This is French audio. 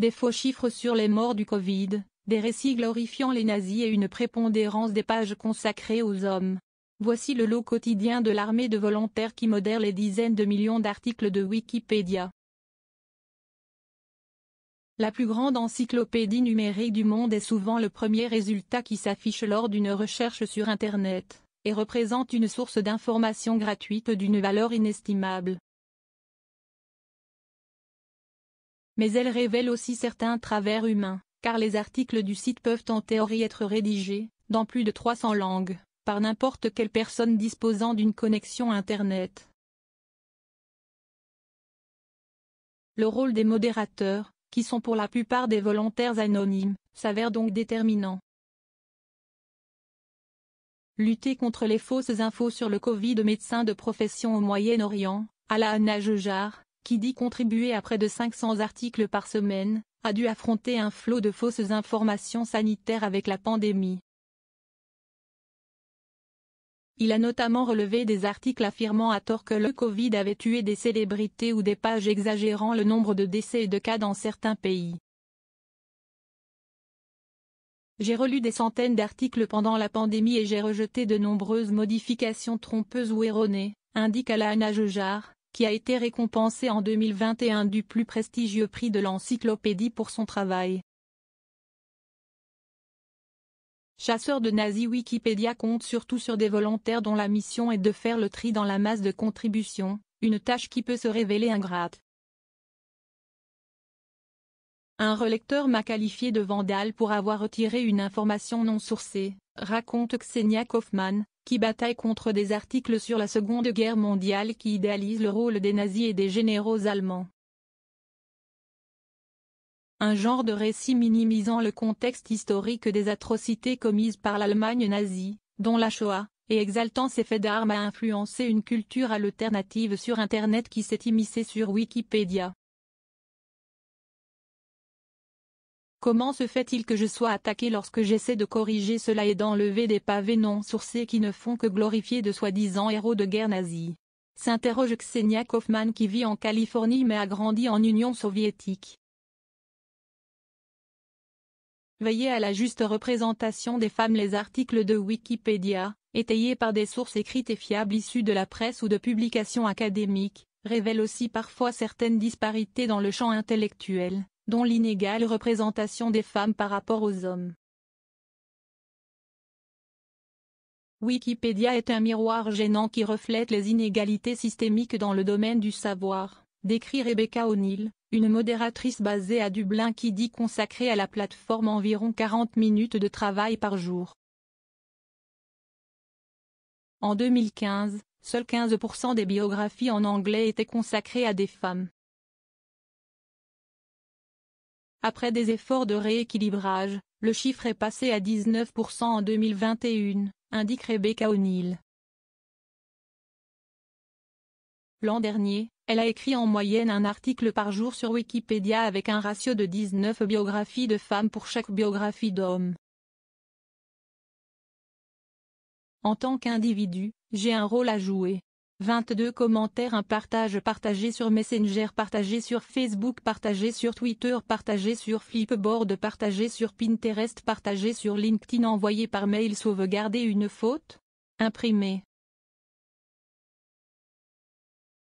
Des faux chiffres sur les morts du Covid, des récits glorifiant les nazis et une prépondérance des pages consacrées aux hommes. Voici le lot quotidien de l'armée de volontaires qui modère les dizaines de millions d'articles de Wikipédia. La plus grande encyclopédie numérique du monde est souvent le premier résultat qui s'affiche lors d'une recherche sur Internet, et représente une source d'information gratuite d'une valeur inestimable. mais elle révèle aussi certains travers humains, car les articles du site peuvent en théorie être rédigés, dans plus de 300 langues, par n'importe quelle personne disposant d'une connexion Internet. Le rôle des modérateurs, qui sont pour la plupart des volontaires anonymes, s'avère donc déterminant. Lutter contre les fausses infos sur le Covid médecins de profession au Moyen-Orient, à la Najejar, qui dit contribuer à près de 500 articles par semaine, a dû affronter un flot de fausses informations sanitaires avec la pandémie. Il a notamment relevé des articles affirmant à tort que le Covid avait tué des célébrités ou des pages exagérant le nombre de décès et de cas dans certains pays. J'ai relu des centaines d'articles pendant la pandémie et j'ai rejeté de nombreuses modifications trompeuses ou erronées, indique Alana Jejar qui a été récompensé en 2021 du plus prestigieux prix de l'encyclopédie pour son travail. Chasseur de nazis Wikipédia compte surtout sur des volontaires dont la mission est de faire le tri dans la masse de contributions, une tâche qui peut se révéler ingrate. Un relecteur m'a qualifié de vandale pour avoir retiré une information non sourcée, raconte Xenia Kaufmann, qui bataille contre des articles sur la Seconde Guerre mondiale qui idéalisent le rôle des nazis et des généraux allemands. Un genre de récit minimisant le contexte historique des atrocités commises par l'Allemagne nazie, dont la Shoah, et exaltant ses faits d'armes a influencé une culture alternative sur Internet qui s'est immiscée sur Wikipédia. Comment se fait-il que je sois attaqué lorsque j'essaie de corriger cela et d'enlever des pavés non sourcés qui ne font que glorifier de soi-disant héros de guerre nazis S'interroge Xenia Kaufman qui vit en Californie mais a grandi en Union soviétique. Veillez à la juste représentation des femmes Les articles de Wikipédia, étayés par des sources écrites et fiables issues de la presse ou de publications académiques, révèlent aussi parfois certaines disparités dans le champ intellectuel dont l'inégale représentation des femmes par rapport aux hommes. Wikipédia est un miroir gênant qui reflète les inégalités systémiques dans le domaine du savoir, décrit Rebecca O'Neill, une modératrice basée à Dublin qui dit consacrer à la plateforme environ 40 minutes de travail par jour. En 2015, seuls 15% des biographies en anglais étaient consacrées à des femmes. Après des efforts de rééquilibrage, le chiffre est passé à 19% en 2021, indique Rebecca O'Neill. L'an dernier, elle a écrit en moyenne un article par jour sur Wikipédia avec un ratio de 19 biographies de femmes pour chaque biographie d'homme. En tant qu'individu, j'ai un rôle à jouer. 22 commentaires, un partage partagé sur Messenger, partagé sur Facebook, partagé sur Twitter, partagé sur Flipboard, partagé sur Pinterest, partagé sur LinkedIn, envoyé par mail, sauvegardé une faute, imprimé.